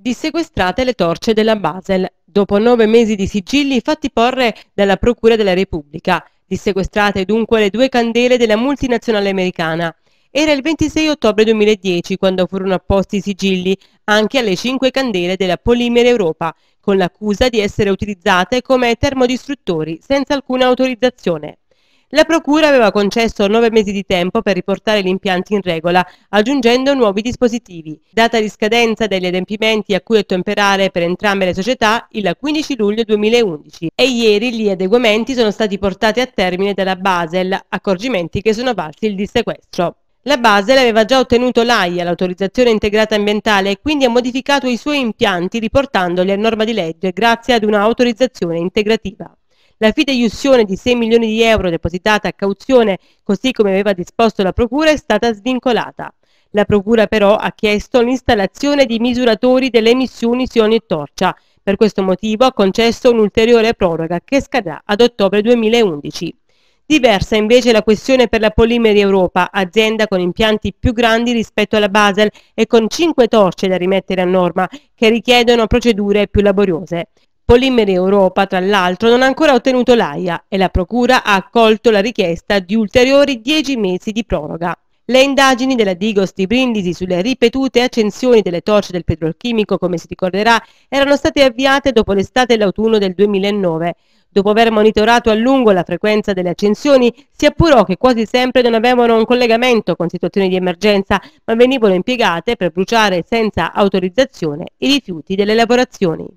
dissequestrate le torce della Basel, dopo nove mesi di sigilli fatti porre dalla Procura della Repubblica, dissequestrate dunque le due candele della multinazionale americana. Era il 26 ottobre 2010 quando furono apposti i sigilli anche alle cinque candele della Polimere Europa, con l'accusa di essere utilizzate come termodistruttori senza alcuna autorizzazione. La Procura aveva concesso nove mesi di tempo per riportare gli impianti in regola, aggiungendo nuovi dispositivi. Data di scadenza degli adempimenti a cui ottemperare per entrambe le società il 15 luglio 2011 e ieri gli adeguamenti sono stati portati a termine dalla Basel, accorgimenti che sono valsi il dissequestro. La Basel aveva già ottenuto l'AIA, l'autorizzazione integrata ambientale, e quindi ha modificato i suoi impianti riportandoli a norma di legge grazie ad un'autorizzazione integrativa. La fideiussione di 6 milioni di euro depositata a cauzione, così come aveva disposto la Procura, è stata svincolata. La Procura però ha chiesto l'installazione di misuratori delle emissioni sioni e torcia. Per questo motivo ha concesso un'ulteriore proroga che scadrà ad ottobre 2011. Diversa invece la questione per la Polimeri Europa, azienda con impianti più grandi rispetto alla Basel e con 5 torce da rimettere a norma, che richiedono procedure più laboriose. Polimere Europa, tra l'altro, non ha ancora ottenuto l'AIA e la Procura ha accolto la richiesta di ulteriori 10 mesi di proroga. Le indagini della Digos di Brindisi sulle ripetute accensioni delle torce del petrolchimico, come si ricorderà, erano state avviate dopo l'estate e l'autunno del 2009. Dopo aver monitorato a lungo la frequenza delle accensioni, si appurò che quasi sempre non avevano un collegamento con situazioni di emergenza, ma venivano impiegate per bruciare senza autorizzazione i rifiuti delle lavorazioni.